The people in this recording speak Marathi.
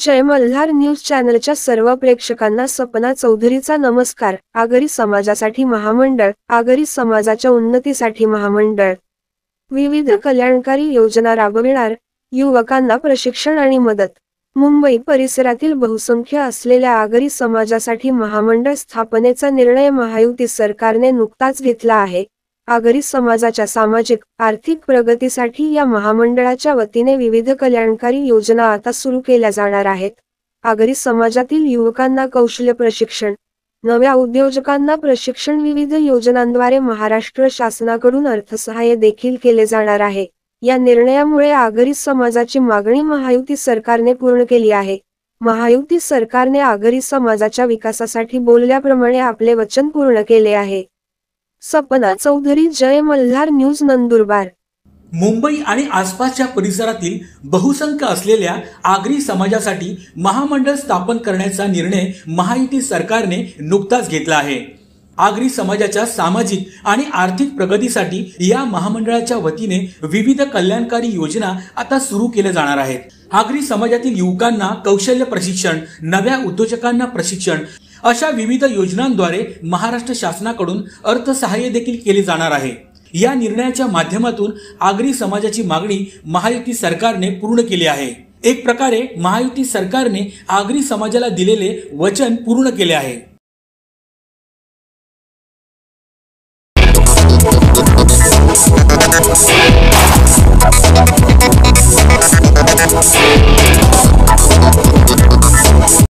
जय मल्हार न्यूज चॅनलच्या सर्व प्रेक्षकांना सपना चौधरीचा नमस्कार आगरी समाजासाठी महामंडळ आगरी समाजाच्या उन्नतीसाठी महामंडळ विविध कल्याणकारी योजना राबविणार युवकांना प्रशिक्षण आणि मदत मुंबई परिसरातील बहुसंख्य असलेल्या आगरी समाजासाठी महामंडळ स्थापनेचा निर्णय महायुती सरकारने नुकताच घेतला आहे आगरी समाजाच्या सामाजिक आर्थिक प्रगतीसाठी या महामंडळाच्या वतीने विविध कल्याणकारी योजना आता सुरू केल्या जाणार आहेत आगरी समाजातील युवकांना कौशल्य प्रशिक्षण नव्या उद्योजकांना प्रशिक्षण विविध योजनांद्वारे महाराष्ट्र शासनाकडून अर्थसहाय्य देखील केले जाणार आहे या निर्णयामुळे आगरी समाजाची मागणी महायुती सरकारने पूर्ण केली आहे महायुती सरकारने आगरी समाजाच्या विकासासाठी बोलल्याप्रमाणे आपले वचन पूर्ण केले आहे सपना चौधरी जय मल्हार न्यूज नंदुरबार मुंबई आणि आसपासच्या परिसरातील बहुसंख्य असलेल्या आगरी समाजासाठी महामंडळ स्थापन करण्याचा निर्णय महायुती सरकारने नुकताच घेतला आहे आगरी समाजाच्या सामाजिक आणि आर्थिक प्रगतीसाठी या महामंडळाच्या वतीने विविध कल्याणकारी योजना आता सुरू केल्या जाणार आहेत आगरी समाजातील युवकांना कौशल्य प्रशिक्षण नव्या उद्योजकांना प्रशिक्षण अशा विविध योजनांद्वारे महाराष्ट्र शासनाकडून अर्थसहाय्य देखील केले जाणार आहे या निर्णयाच्या माध्यमातून आगरी समाजाची मागणी महायुती सरकारने पूर्ण केली आहे एक प्रकारे महायुती सरकारने आगरी समाजाला दिलेले वचन पूर्ण केले आहे